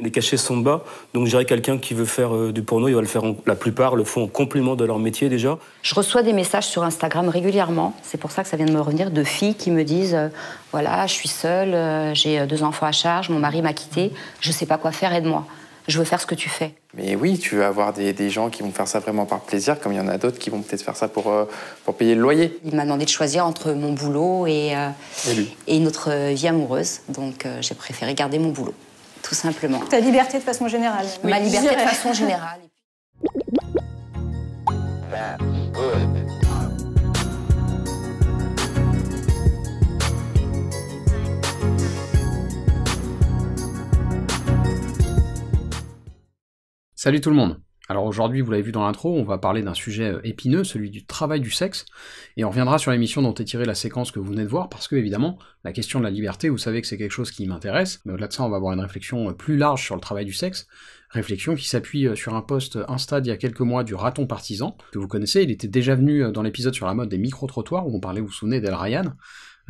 Les cachets sont bas, donc je dirais quelqu'un qui veut faire euh, du porno, il va le faire, la plupart le font en complément de leur métier déjà. Je reçois des messages sur Instagram régulièrement, c'est pour ça que ça vient de me revenir, de filles qui me disent euh, Voilà, je suis seule, euh, j'ai deux enfants à charge, mon mari m'a quittée, je sais pas quoi faire, et de moi je veux faire ce que tu fais. Mais oui, tu veux avoir des, gens qui vont faire ça vraiment par plaisir, comme il y en a d'autres qui vont peut-être faire ça pour, pour payer le loyer. Il m'a demandé de choisir entre mon boulot et, et notre vie amoureuse, donc j'ai préféré garder mon boulot tout simplement. Ta liberté de façon générale. Ma liberté de façon générale. Salut tout le monde alors aujourd'hui, vous l'avez vu dans l'intro, on va parler d'un sujet euh, épineux, celui du travail du sexe, et on reviendra sur l'émission dont est tirée la séquence que vous venez de voir, parce que évidemment, la question de la liberté, vous savez que c'est quelque chose qui m'intéresse, mais au-delà de ça, on va avoir une réflexion euh, plus large sur le travail du sexe, réflexion qui s'appuie euh, sur un post Insta d'il y a quelques mois du raton partisan, que vous connaissez, il était déjà venu dans l'épisode sur la mode des micro-trottoirs, où on parlait, vous vous souvenez d'El Ryan,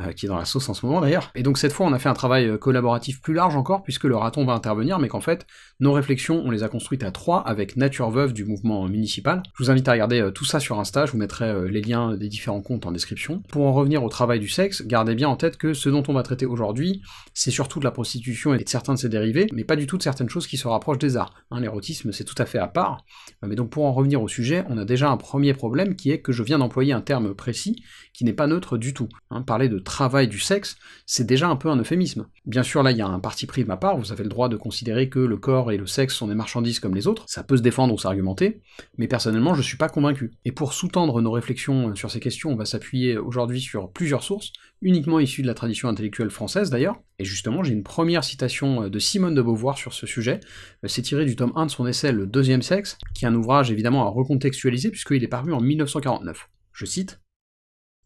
euh, qui est dans la sauce en ce moment d'ailleurs. Et donc cette fois, on a fait un travail euh, collaboratif plus large encore, puisque le raton va intervenir, mais qu'en fait, nos réflexions, on les a construites à trois avec Nature Veuve du mouvement municipal. Je vous invite à regarder euh, tout ça sur Insta, je vous mettrai les liens des différents comptes en description. Pour en revenir au travail du sexe, gardez bien en tête que ce dont on va traiter aujourd'hui, c'est surtout de la prostitution et de certains de ses dérivés, mais pas du tout de certaines choses qui se rapprochent des arts. Hein, l'érotisme, c'est tout à fait à part. Mais donc pour en revenir au sujet, on a déjà un premier problème qui est que je viens d'employer un terme précis qui n'est pas neutre du tout. Hein, parler de travail du sexe, c'est déjà un peu un euphémisme. Bien sûr, là, il y a un parti pris de ma part, vous avez le droit de considérer que le corps et le sexe sont des marchandises comme les autres, ça peut se défendre ou s'argumenter, mais personnellement, je suis pas convaincu. Et pour sous-tendre nos réflexions euh, sur ces questions, on va s'appuyer aujourd'hui sur plusieurs sources, uniquement issues de la tradition intellectuelle française d'ailleurs, et justement, j'ai une première citation euh, de Simone de Beauvoir sur ce sujet, euh, c'est tiré du tome 1 de son essai Le deuxième sexe, qui est un ouvrage évidemment à recontextualiser puisqu'il est paru en 1949. Je cite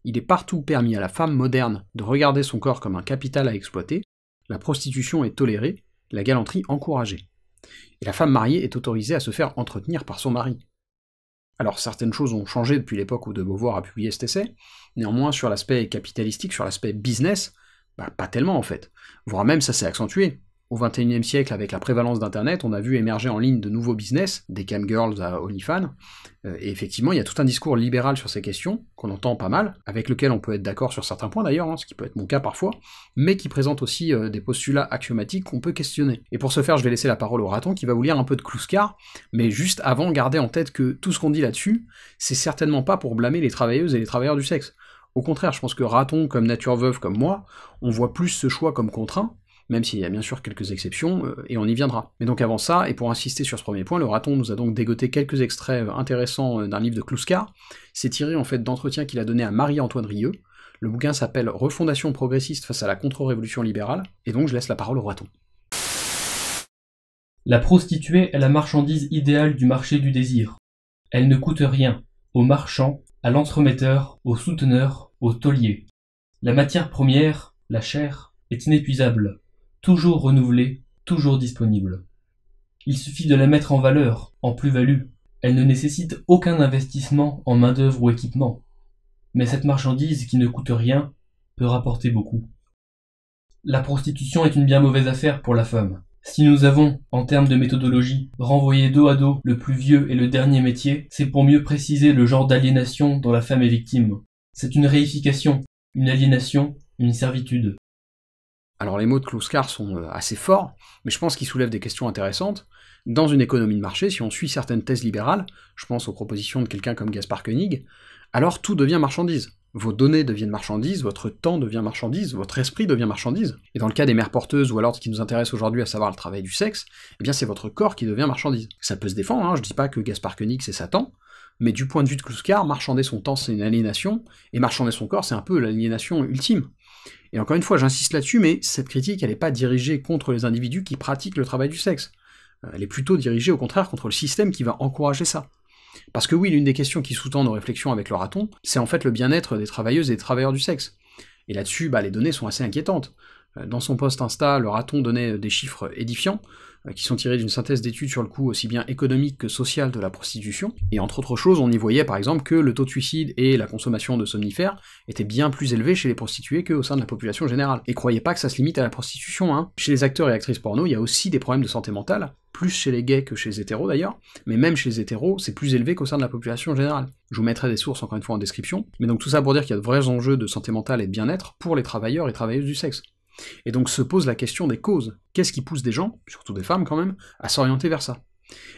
il est partout permis à la femme moderne de regarder son corps comme un capital à exploiter, la prostitution est tolérée, la galanterie encouragée. Et la femme mariée est autorisée à se faire entretenir par son mari. Alors certaines choses ont changé depuis l'époque où De Beauvoir a publié cet essai, néanmoins sur l'aspect capitalistique, sur l'aspect business, bah, pas tellement en fait. Voire même ça s'est accentué. Au XXIe siècle, avec la prévalence d'Internet, on a vu émerger en ligne de nouveaux business, des camgirls à OnlyFans, euh, et effectivement, il y a tout un discours libéral sur ces questions, qu'on entend pas mal, avec lequel on peut être d'accord sur certains points d'ailleurs, hein, ce qui peut être mon cas parfois, mais qui présente aussi euh, des postulats axiomatiques qu'on peut questionner. Et pour ce faire, je vais laisser la parole au raton qui va vous lire un peu de clouscar mais juste avant, gardez en tête que tout ce qu'on dit là-dessus, c'est certainement pas pour blâmer les travailleuses et les travailleurs du sexe. Au contraire, je pense que raton, comme nature veuve, comme moi, on voit plus ce choix comme contraint, même s'il y a bien sûr quelques exceptions, euh, et on y viendra. Mais donc avant ça, et pour insister sur ce premier point, le raton nous a donc dégoté quelques extraits euh, intéressants euh, d'un livre de Kluska, C'est tiré en fait d'entretiens qu'il a donné à Marie-Antoine Rieu. Le bouquin s'appelle Refondation progressiste face à la contre-révolution libérale, et donc je laisse la parole au raton. La prostituée est la marchandise idéale du marché du désir. Elle ne coûte rien au marchand, à l'entremetteur, au souteneur, au taulier. La matière première, la chair, est inépuisable toujours renouvelée, toujours disponible. Il suffit de la mettre en valeur, en plus-value. Elle ne nécessite aucun investissement en main-d'œuvre ou équipement. Mais cette marchandise qui ne coûte rien peut rapporter beaucoup. La prostitution est une bien mauvaise affaire pour la femme. Si nous avons, en termes de méthodologie, renvoyé dos à dos le plus vieux et le dernier métier, c'est pour mieux préciser le genre d'aliénation dont la femme est victime. C'est une réification, une aliénation, une servitude. Alors les mots de Kluskar sont euh, assez forts, mais je pense qu'ils soulèvent des questions intéressantes. Dans une économie de marché, si on suit certaines thèses libérales, je pense aux propositions de quelqu'un comme Gaspard Koenig, alors tout devient marchandise. Vos données deviennent marchandises, votre temps devient marchandise, votre esprit devient marchandise. Et dans le cas des mères porteuses ou alors ce qui nous intéresse aujourd'hui, à savoir le travail du sexe, eh bien c'est votre corps qui devient marchandise. Ça peut se défendre, je hein, je dis pas que Gaspard Koenig c'est Satan, mais du point de vue de Kluskar, marchander son temps, c'est une aliénation, et marchander son corps, c'est un peu l'aliénation ultime. Et encore une fois, j'insiste là-dessus, mais cette critique, elle n'est pas dirigée contre les individus qui pratiquent le travail du sexe. Euh, elle est plutôt dirigée, au contraire, contre le système qui va encourager ça. Parce que oui, l'une des questions qui sous-tend nos réflexions avec le raton, c'est en fait le bien-être des travailleuses et des travailleurs du sexe. Et là-dessus, bah, les données sont assez inquiétantes. Euh, dans son post Insta, le raton donnait des chiffres édifiants. Euh, qui sont tirés d'une synthèse d'études sur le coût aussi bien économique que social de la prostitution. Et entre autres choses, on y voyait par exemple que le taux de suicide et la consommation de somnifères étaient bien plus élevés chez les prostituées qu'au sein de la population générale. Et croyez pas que ça se limite à la prostitution, hein. Chez les acteurs et actrices porno, il y a aussi des problèmes de santé mentale, plus chez les gays que chez les hétéros d'ailleurs, mais même chez les hétéros, c'est plus élevé qu'au sein de la population générale. Je vous mettrai des sources encore une fois en description, mais donc tout ça pour dire qu'il y a de vrais enjeux de santé mentale et de bien-être pour les travailleurs et travailleuses du sexe. Et donc se pose la question des causes. Qu'est-ce qui pousse des gens, surtout des femmes quand même, à s'orienter vers ça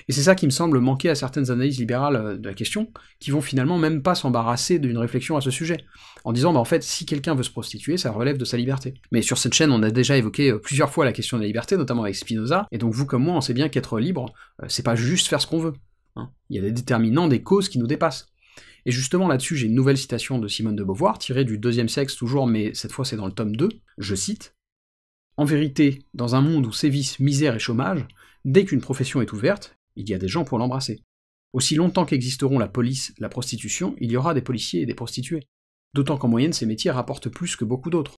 Et c'est ça qui me semble manquer à certaines analyses libérales euh, de la question, qui vont finalement même pas s'embarrasser d'une réflexion à ce sujet, en disant bah en fait si quelqu'un veut se prostituer, ça relève de sa liberté. Mais sur cette chaîne, on a déjà évoqué euh, plusieurs fois la question de la liberté, notamment avec Spinoza, et donc vous comme moi, on sait bien qu'être libre, euh, c'est pas juste faire ce qu'on veut. Hein. Il y a des déterminants, des causes qui nous dépassent. Et justement là-dessus, j'ai une nouvelle citation de Simone de Beauvoir, tirée du deuxième sexe toujours, mais cette fois c'est dans le tome 2, je cite En vérité, dans un monde où sévissent misère et chômage, dès qu'une profession est ouverte, il y a des gens pour l'embrasser. Aussi longtemps qu'existeront la police, la prostitution, il y aura des policiers et des prostituées. D'autant qu'en moyenne, ces métiers rapportent plus que beaucoup d'autres.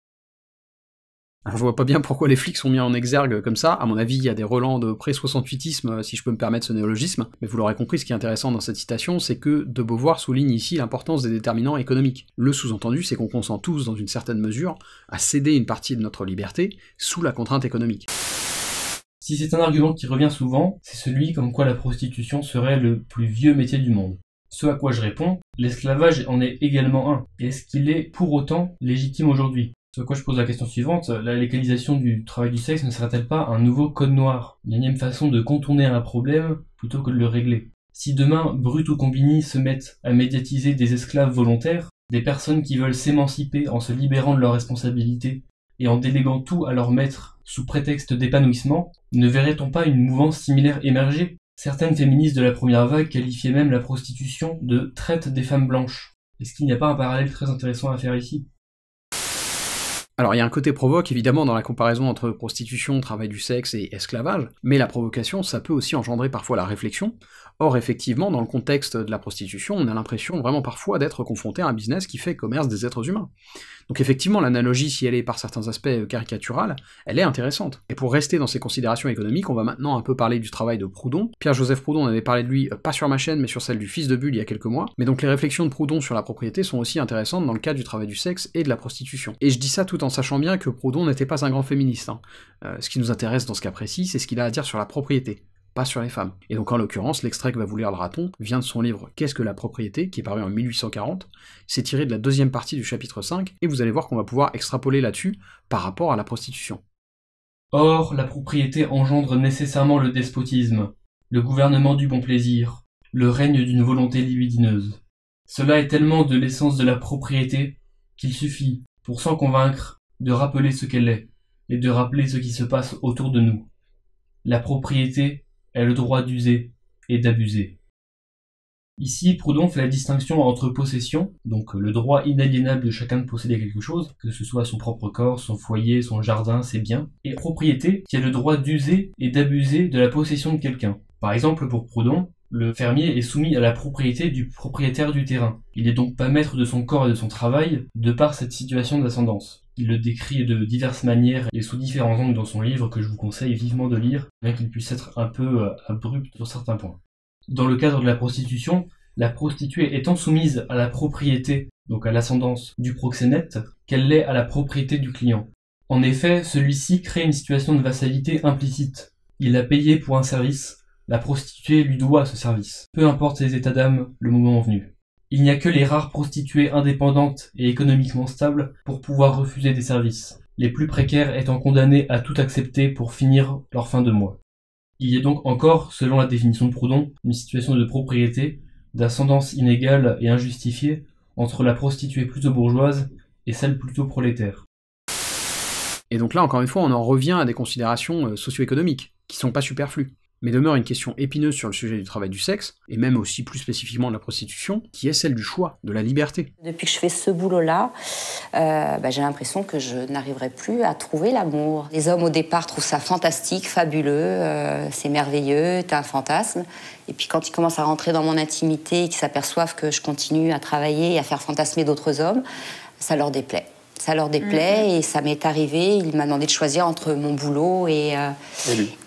Alors, je vois pas bien pourquoi les flics sont mis en exergue comme ça. À mon avis, il y a des relents de pré-68isme, euh, si je peux me permettre ce néologisme. Mais vous l'aurez compris, ce qui est intéressant dans cette citation, c'est que de Beauvoir souligne ici l'importance des déterminants économiques. Le sous-entendu, c'est qu'on consent tous, dans une certaine mesure, à céder une partie de notre liberté sous la contrainte économique. Si c'est un argument qui revient souvent, c'est celui comme quoi la prostitution serait le plus vieux métier du monde. Ce à quoi je réponds, l'esclavage en est également un. Est-ce qu'il est pour autant légitime aujourd'hui sur quoi je pose la question suivante, euh, la légalisation du travail du sexe ne serait-elle pas un nouveau code noir, une énième façon de contourner un problème plutôt que de le régler Si demain Brut ou Combini se mettent à médiatiser des esclaves volontaires, des personnes qui veulent s'émanciper en se libérant de leurs responsabilités et en déléguant tout à leur maître sous prétexte d'épanouissement, ne verrait-on pas une mouvance similaire émerger Certaines féministes de la première vague qualifiaient même la prostitution de traite des femmes blanches. Est-ce qu'il n'y a pas un parallèle très intéressant à faire ici alors il y a un côté provoque évidemment dans la comparaison entre prostitution, travail du sexe et esclavage, mais la provocation ça peut aussi engendrer parfois la réflexion, Or, effectivement, dans le contexte de la prostitution, on a l'impression vraiment parfois d'être confronté à un business qui fait commerce des êtres humains. Donc effectivement, l'analogie, si elle est par certains aspects euh, caricaturale, elle est intéressante. Et pour rester dans ces considérations économiques, on va maintenant un peu parler du travail de Proudhon. Pierre-Joseph Proudhon, on avait parlé de lui euh, pas sur ma chaîne, mais sur celle du fils de Bulle il y a quelques mois. Mais donc les réflexions de Proudhon sur la propriété sont aussi intéressantes dans le cas du travail du sexe et de la prostitution. Et je dis ça tout en sachant bien que Proudhon n'était pas un grand féministe. Hein. Euh, ce qui nous intéresse dans ce cas précis, c'est ce qu'il a à dire sur la propriété pas sur les femmes. Et donc en l'occurrence, l'extrait que va vous lire le raton vient de son livre Qu'est-ce que la propriété, qui est paru en 1840, c'est tiré de la deuxième partie du chapitre 5, et vous allez voir qu'on va pouvoir extrapoler là-dessus par rapport à la prostitution. Or, la propriété engendre nécessairement le despotisme, le gouvernement du bon plaisir, le règne d'une volonté libidineuse. Cela est tellement de l'essence de la propriété qu'il suffit, pour s'en convaincre, de rappeler ce qu'elle est, et de rappeler ce qui se passe autour de nous. La propriété est le droit d'user et d'abuser. Ici, Proudhon fait la distinction entre possession, donc le droit inaliénable de chacun de posséder quelque chose, que ce soit son propre corps, son foyer, son jardin, ses biens, et propriété, qui est le droit d'user et d'abuser de la possession de quelqu'un. Par exemple, pour Proudhon, le fermier est soumis à la propriété du propriétaire du terrain. Il n'est donc pas maître de son corps et de son travail, de par cette situation d'ascendance. Il le décrit de diverses manières et sous différents angles dans son livre que je vous conseille vivement de lire, bien qu'il puisse être un peu euh, abrupt sur certains points. Dans le cadre de la prostitution, la prostituée étant soumise à la propriété, donc à l'ascendance du proxénète, qu'elle l'est à la propriété du client. En effet, celui-ci crée une situation de vassalité implicite. Il a payé pour un service, la prostituée lui doit ce service, peu importe ses états d'âme le moment venu. Il n'y a que les rares prostituées indépendantes et économiquement stables pour pouvoir refuser des services, les plus précaires étant condamnés à tout accepter pour finir leur fin de mois. Il y a donc encore, selon la définition de Proudhon, une situation de propriété, d'ascendance inégale et injustifiée entre la prostituée plutôt bourgeoise et celle plutôt prolétaire. Et donc là, encore une fois, on en revient à des considérations euh, socio-économiques qui sont pas superflues mais demeure une question épineuse sur le sujet du travail du sexe, et même aussi plus spécifiquement de la prostitution, qui est celle du choix, de la liberté. Depuis que je fais ce boulot-là, euh, bah, j'ai l'impression que je n'arriverai plus à trouver l'amour. Les hommes, au départ, trouvent ça fantastique, fabuleux, euh, c'est merveilleux, t'as un fantasme. Et puis quand ils commencent à rentrer dans mon intimité et qu'ils s'aperçoivent que je continue à travailler et à faire fantasmer d'autres hommes, ça leur déplaît ça leur déplaît mhm. et ça m'est arrivé. Il m'a demandé de choisir entre mon boulot et, euh,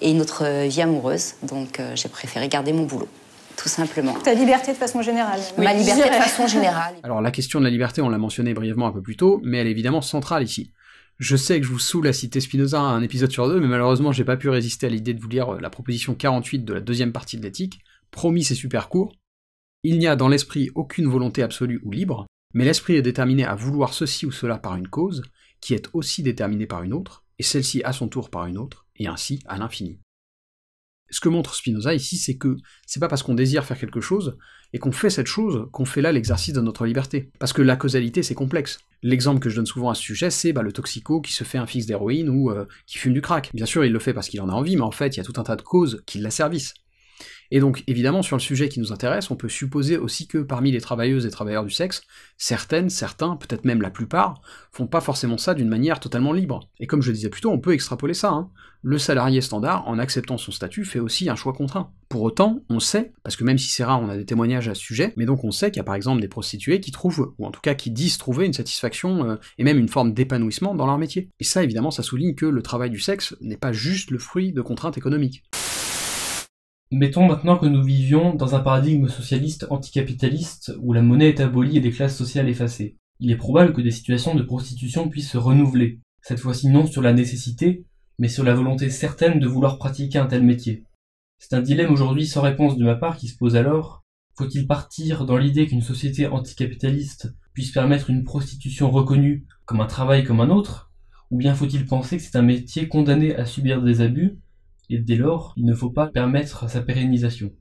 et, notre euh, vie amoureuse. Donc euh, j'ai préféré garder mon boulot, tout simplement. Ta liberté de façon générale. Ma liberté de façon générale. Alors la question de la liberté, on l'a mentionnée brièvement un peu plus tôt, mais elle est évidemment centrale ici. Je sais que je vous saoule à citer Spinoza hein, un épisode sur deux, mais malheureusement j'ai pas pu résister à l'idée de vous lire la proposition 48 de la deuxième partie de l'éthique. Promis, c'est super court. Il n'y a dans l'esprit aucune volonté absolue ou libre, mais l'esprit est déterminé à vouloir ceci ou cela par une cause, qui est aussi déterminée par une autre, et celle-ci à son tour par une autre, et ainsi à l'infini. Ce que montre Spinoza ici, c'est que c'est pas parce qu'on désire faire quelque chose et qu'on fait cette chose qu'on fait là l'exercice de notre liberté. Parce que la causalité, c'est complexe. L'exemple que je donne souvent à ce sujet, c'est bah, le toxico qui se fait un fixe d'héroïne ou euh, qui fume du crack. Bien sûr, il le fait parce qu'il en a envie, mais en fait, il y a tout un tas de causes qui l'asservissent. Et donc, évidemment, sur le sujet qui nous intéresse, on peut supposer aussi que parmi les travailleuses et travailleurs du sexe, certaines, certains, peut-être même la plupart, font pas forcément ça d'une manière totalement libre. Et comme je le disais plus tôt, on peut extrapoler ça. Hein. Le salarié standard, en acceptant son statut, fait aussi un choix contraint. Pour autant, on sait, parce que même si c'est rare, on a des témoignages à ce sujet, mais donc on sait qu'il y a par exemple des prostituées qui trouvent, ou en tout cas qui disent trouver une satisfaction euh, et même une forme d'épanouissement dans leur métier. Et ça, évidemment, ça souligne que le travail du sexe n'est pas juste le fruit de contraintes économiques. Mettons maintenant que nous vivions dans un paradigme socialiste anticapitaliste où la monnaie est abolie et les classes sociales effacées. Il est probable que des situations de prostitution puissent se renouveler, cette fois-ci non sur la nécessité, mais sur la volonté certaine de vouloir pratiquer un tel métier. C'est un dilemme aujourd'hui sans réponse de ma part qui se pose alors. Faut-il partir dans l'idée qu'une société anticapitaliste puisse permettre une prostitution reconnue comme un travail comme un autre Ou bien faut-il penser que c'est un métier condamné à subir des abus et dès lors, il ne faut pas permettre sa pérennisation.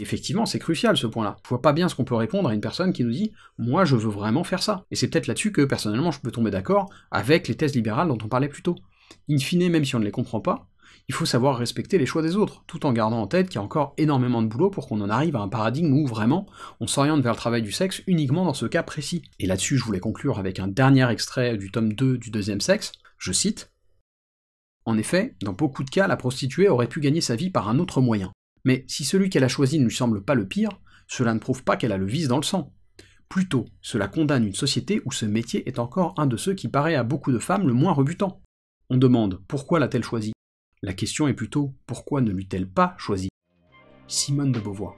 Effectivement, c'est crucial ce point-là. Je vois pas bien ce qu'on peut répondre à une personne qui nous dit Moi, je veux vraiment faire ça. Et c'est peut-être là-dessus que, personnellement, je peux tomber d'accord avec les thèses libérales dont on parlait plus tôt. In fine, même si on ne les comprend pas, il faut savoir respecter les choix des autres, tout en gardant en tête qu'il y a encore énormément de boulot pour qu'on en arrive à un paradigme où vraiment on s'oriente vers le travail du sexe uniquement dans ce cas précis. Et là-dessus, je voulais conclure avec un dernier extrait du tome 2 du deuxième sexe. Je cite en effet, dans beaucoup de cas, la prostituée aurait pu gagner sa vie par un autre moyen. Mais si celui qu'elle a choisi ne lui semble pas le pire, cela ne prouve pas qu'elle a le vice dans le sang. Plutôt, cela condamne une société où ce métier est encore un de ceux qui paraît à beaucoup de femmes le moins rebutant. On demande pourquoi l'a-t-elle choisi La question est plutôt pourquoi ne l'eût-elle pas choisi Simone de Beauvoir.